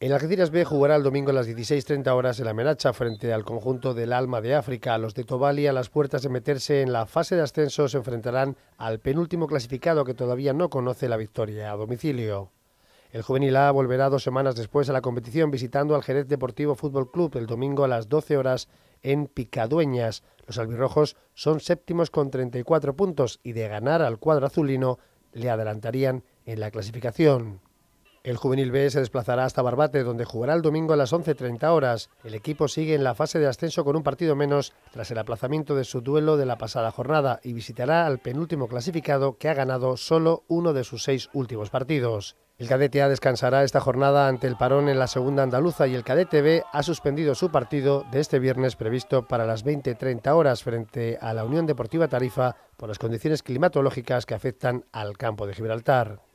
El Algeciras B jugará el domingo a las 16.30 horas en la Menacha frente al conjunto del Alma de África. Los de Tobali a las puertas de meterse en la fase de ascenso se enfrentarán al penúltimo clasificado que todavía no conoce la victoria a domicilio. El juvenil A volverá dos semanas después a la competición visitando al Jerez Deportivo Fútbol Club el domingo a las 12 horas en Picadueñas. Los albirrojos son séptimos con 34 puntos y de ganar al cuadro azulino le adelantarían en la clasificación. El juvenil B se desplazará hasta Barbate, donde jugará el domingo a las 11.30 horas. El equipo sigue en la fase de ascenso con un partido menos tras el aplazamiento de su duelo de la pasada jornada y visitará al penúltimo clasificado que ha ganado solo uno de sus seis últimos partidos. El cadete A descansará esta jornada ante el parón en la segunda andaluza y el cadete B ha suspendido su partido de este viernes previsto para las 20.30 horas frente a la Unión Deportiva Tarifa por las condiciones climatológicas que afectan al campo de Gibraltar.